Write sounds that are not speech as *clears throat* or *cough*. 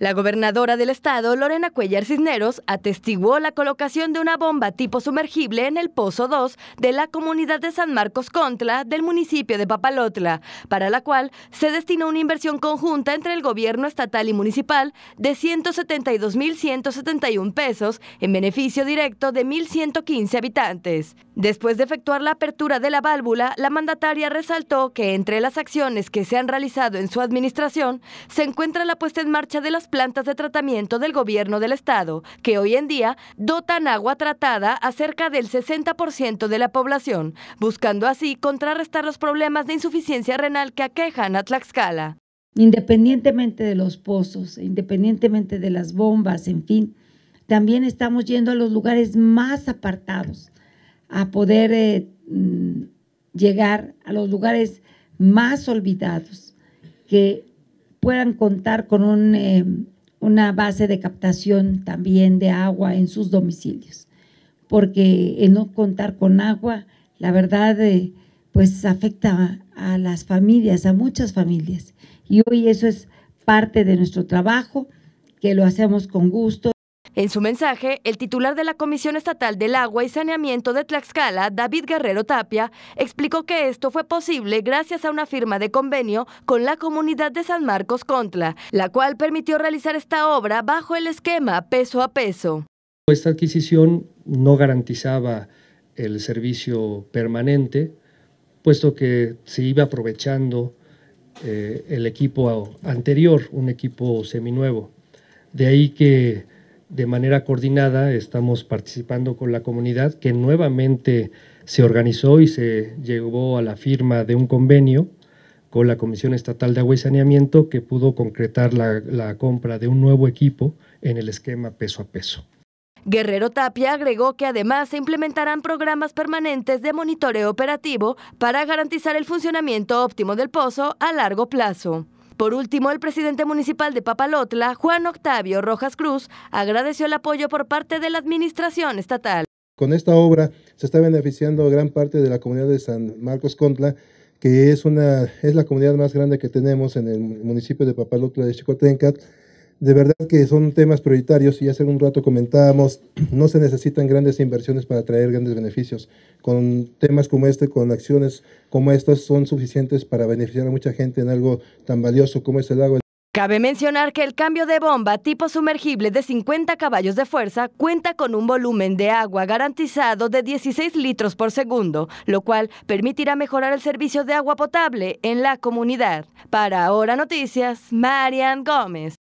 La gobernadora del estado, Lorena Cuellar Cisneros, atestiguó la colocación de una bomba tipo sumergible en el Pozo 2 de la comunidad de San Marcos Contla del municipio de Papalotla, para la cual se destinó una inversión conjunta entre el gobierno estatal y municipal de 172.171 pesos en beneficio directo de 1.115 habitantes. Después de efectuar la apertura de la válvula, la mandataria resaltó que entre las acciones que se han realizado en su administración se encuentra la puesta en marcha de las plantas de tratamiento del gobierno del estado, que hoy en día dotan agua tratada a cerca del 60% de la población, buscando así contrarrestar los problemas de insuficiencia renal que aquejan a Tlaxcala. Independientemente de los pozos, independientemente de las bombas, en fin, también estamos yendo a los lugares más apartados a poder eh, mm, llegar a los lugares más olvidados, que puedan contar con eh, una base de captación también de agua en sus domicilios, porque el no contar con agua, la verdad, eh, pues afecta a las familias, a muchas familias. Y hoy eso es parte de nuestro trabajo, que lo hacemos con gusto. En su mensaje, el titular de la Comisión Estatal del Agua y Saneamiento de Tlaxcala, David Guerrero Tapia, explicó que esto fue posible gracias a una firma de convenio con la comunidad de San Marcos Contla, la cual permitió realizar esta obra bajo el esquema peso a peso. Esta adquisición no garantizaba el servicio permanente, puesto que se iba aprovechando eh, el equipo anterior, un equipo seminuevo. De ahí que de manera coordinada estamos participando con la comunidad que nuevamente se organizó y se llevó a la firma de un convenio con la Comisión Estatal de Agua y Saneamiento que pudo concretar la, la compra de un nuevo equipo en el esquema peso a peso. Guerrero Tapia agregó que además se implementarán programas permanentes de monitoreo operativo para garantizar el funcionamiento óptimo del pozo a largo plazo. Por último, el presidente municipal de Papalotla, Juan Octavio Rojas Cruz, agradeció el apoyo por parte de la administración estatal. Con esta obra se está beneficiando gran parte de la comunidad de San Marcos Contla, que es, una, es la comunidad más grande que tenemos en el municipio de Papalotla de Chicotencat de verdad que son temas prioritarios y hace un rato comentábamos, *clears throat* no se necesitan grandes inversiones para traer grandes beneficios. Con temas como este, con acciones como estas, son suficientes para beneficiar a mucha gente en algo tan valioso como es el agua. Cabe mencionar que el cambio de bomba tipo sumergible de 50 caballos de fuerza cuenta con un volumen de agua garantizado de 16 litros por segundo, lo cual permitirá mejorar el servicio de agua potable en la comunidad. Para Ahora Noticias, Marian Gómez.